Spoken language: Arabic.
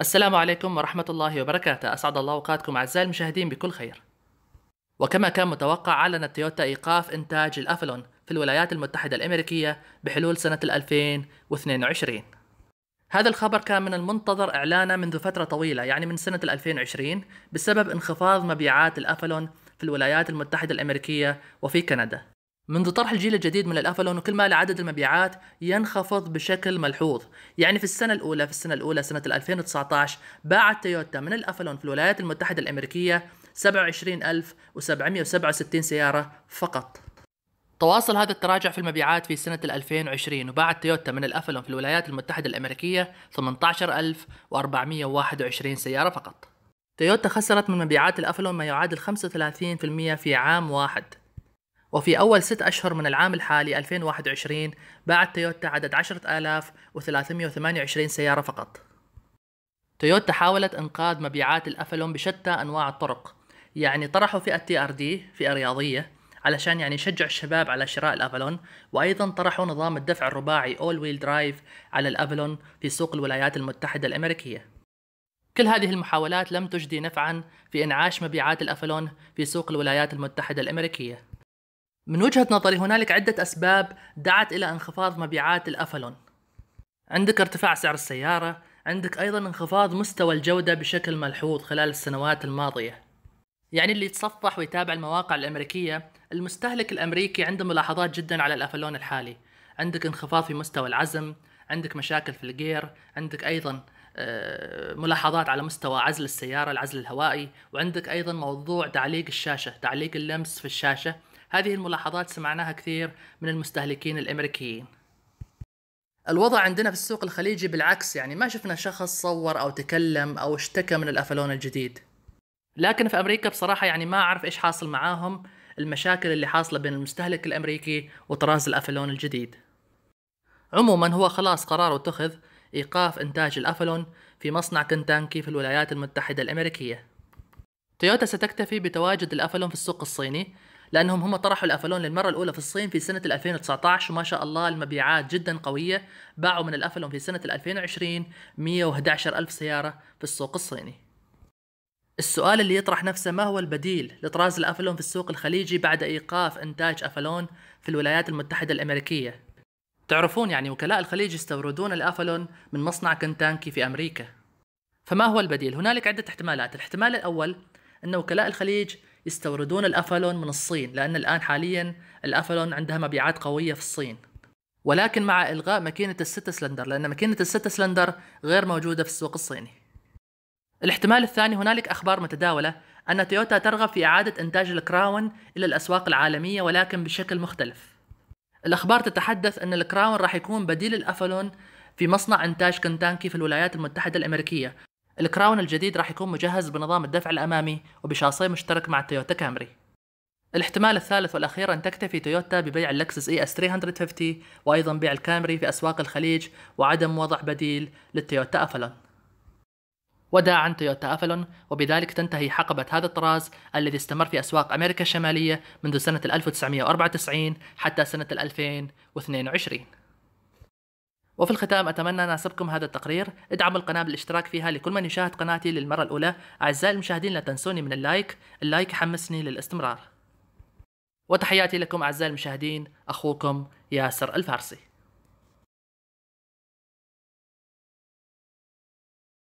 السلام عليكم ورحمة الله وبركاته أسعد الله أوقاتكم أعزائي المشاهدين بكل خير وكما كان متوقع أعلنت تويوتا إيقاف إنتاج الأفلون في الولايات المتحدة الأمريكية بحلول سنة 2022 هذا الخبر كان من المنتظر إعلانه منذ فترة طويلة يعني من سنة 2020 بسبب انخفاض مبيعات الأفلون في الولايات المتحدة الأمريكية وفي كندا منذ طرح الجيل الجديد من الافلون وكل ما عدد المبيعات ينخفض بشكل ملحوظ يعني في السنه الاولى في السنه الاولى سنه 2019 باعت تويوتا من الافلون في الولايات المتحده الامريكيه 27767 سياره فقط تواصل هذا التراجع في المبيعات في سنة 2020 وباعت تويوتا من الأفلون في الولايات المتحدة الأمريكية 18421 سيارة فقط تويوتا خسرت من مبيعات الأفلون ما يعادل 35% في عام واحد وفي أول ست أشهر من العام الحالي 2021 باعت تويوتا عدد 10328 سيارة فقط تويوتا حاولت إنقاذ مبيعات الأفلون بشتى أنواع الطرق يعني طرحوا فئة تي ار دي فئة رياضية علشان يعني يشجع الشباب على شراء الافالون وايضا طرحوا نظام الدفع الرباعي اول ويل درايف على الافالون في سوق الولايات المتحده الامريكيه كل هذه المحاولات لم تجدي نفعا في انعاش مبيعات الافالون في سوق الولايات المتحده الامريكيه من وجهة نظري هنالك عدة أسباب دعت إلى انخفاض مبيعات الأفلون عندك ارتفاع سعر السيارة عندك أيضا انخفاض مستوى الجودة بشكل ملحوظ خلال السنوات الماضية يعني اللي يتصفح ويتابع المواقع الأمريكية المستهلك الأمريكي عنده ملاحظات جدا على الأفلون الحالي عندك انخفاض في مستوى العزم عندك مشاكل في الجير عندك أيضا آه، ملاحظات على مستوى عزل السيارة العزل الهوائي وعندك أيضا موضوع تعليق الشاشة تعليق اللمس في الشاشة هذه الملاحظات سمعناها كثير من المستهلكين الامريكيين الوضع عندنا في السوق الخليجي بالعكس يعني ما شفنا شخص صور او تكلم او اشتكى من الافلون الجديد لكن في امريكا بصراحه يعني ما اعرف ايش حاصل معاهم المشاكل اللي حاصله بين المستهلك الامريكي وطراز الافلون الجديد عموما هو خلاص قرار اتخذ ايقاف انتاج الافلون في مصنع كنتانكي في الولايات المتحده الامريكيه تويوتا ستكتفي بتواجد الافلون في السوق الصيني لانهم هم طرحوا الافلون للمره الاولى في الصين في سنه 2019 وما شاء الله المبيعات جدا قويه باعوا من الافلون في سنه 2020 111 الف سياره في السوق الصيني السؤال اللي يطرح نفسه ما هو البديل لطراز الافلون في السوق الخليجي بعد ايقاف انتاج افلون في الولايات المتحده الامريكيه تعرفون يعني وكلاء الخليج يستوردون الافلون من مصنع كنتانكي في امريكا فما هو البديل هنالك عده احتمالات الاحتمال الاول ان وكلاء الخليج يستوردون الافالون من الصين لان الان حاليا الافالون عندها مبيعات قويه في الصين ولكن مع الغاء ماكينه الستة سلندر لان ماكينه الستة سلندر غير موجوده في السوق الصيني الاحتمال الثاني هنالك اخبار متداوله ان تويوتا ترغب في اعاده انتاج الكراون الى الاسواق العالميه ولكن بشكل مختلف الاخبار تتحدث ان الكراون راح يكون بديل الافلون في مصنع انتاج كنتانكي في الولايات المتحده الامريكيه الكراون الجديد راح يكون مجهز بنظام الدفع الأمامي وبشاصي مشترك مع التويوتا كامري الاحتمال الثالث والأخير أن تكتفي تويوتا ببيع اللكسس إي إس 350 وأيضا بيع الكامري في أسواق الخليج وعدم وضع بديل للتويوتا أفلون وداعا تويوتا أفلون وبذلك تنتهي حقبة هذا الطراز الذي استمر في أسواق أمريكا الشمالية منذ سنة 1994 حتى سنة 2022 وفي الختام أتمنى أن أعصبكم هذا التقرير ادعموا القناة بالاشتراك فيها لكل من يشاهد قناتي للمرة الأولى أعزائي المشاهدين لا تنسوني من اللايك اللايك يحمسني للاستمرار وتحياتي لكم أعزائي المشاهدين أخوكم ياسر الفارسي